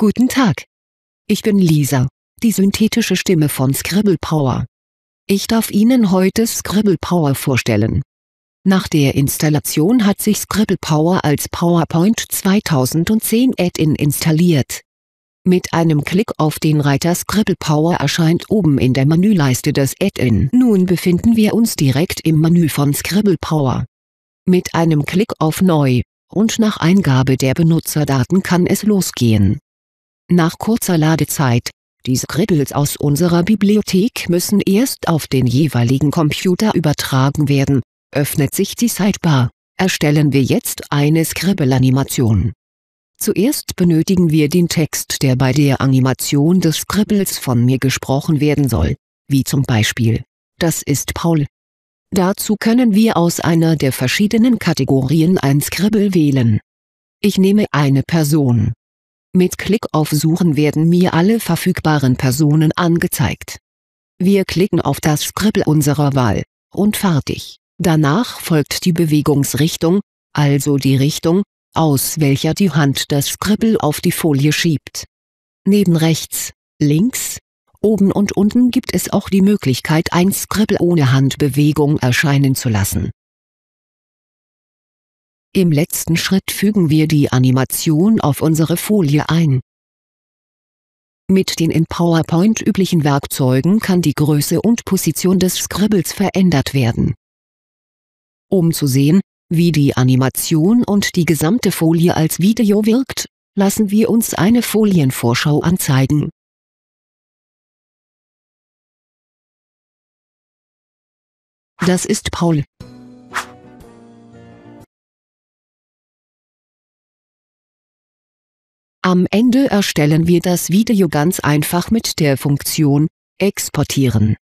Guten Tag. Ich bin Lisa, die synthetische Stimme von Scribble Power. Ich darf Ihnen heute Scribble Power vorstellen. Nach der Installation hat sich Scribble Power als PowerPoint 2010 Add-in installiert. Mit einem Klick auf den Reiter Scribble Power erscheint oben in der Menüleiste das Add-in. Nun befinden wir uns direkt im Menü von Scribble Power. Mit einem Klick auf Neu, und nach Eingabe der Benutzerdaten kann es losgehen. Nach kurzer Ladezeit, diese Griddles aus unserer Bibliothek müssen erst auf den jeweiligen Computer übertragen werden, öffnet sich die Sidebar, erstellen wir jetzt eine Scribble-Animation. Zuerst benötigen wir den Text der bei der Animation des Scribbles von mir gesprochen werden soll, wie zum Beispiel, das ist Paul. Dazu können wir aus einer der verschiedenen Kategorien ein Scribble wählen. Ich nehme eine Person. Mit Klick auf Suchen werden mir alle verfügbaren Personen angezeigt. Wir klicken auf das Skribbel unserer Wahl, und fertig. Danach folgt die Bewegungsrichtung, also die Richtung, aus welcher die Hand das Skribbel auf die Folie schiebt. Neben rechts, links, oben und unten gibt es auch die Möglichkeit ein Skribbel ohne Handbewegung erscheinen zu lassen. Im letzten Schritt fügen wir die Animation auf unsere Folie ein. Mit den in PowerPoint üblichen Werkzeugen kann die Größe und Position des Scribbles verändert werden. Um zu sehen, wie die Animation und die gesamte Folie als Video wirkt, lassen wir uns eine Folienvorschau anzeigen. Das ist Paul, Am Ende erstellen wir das Video ganz einfach mit der Funktion Exportieren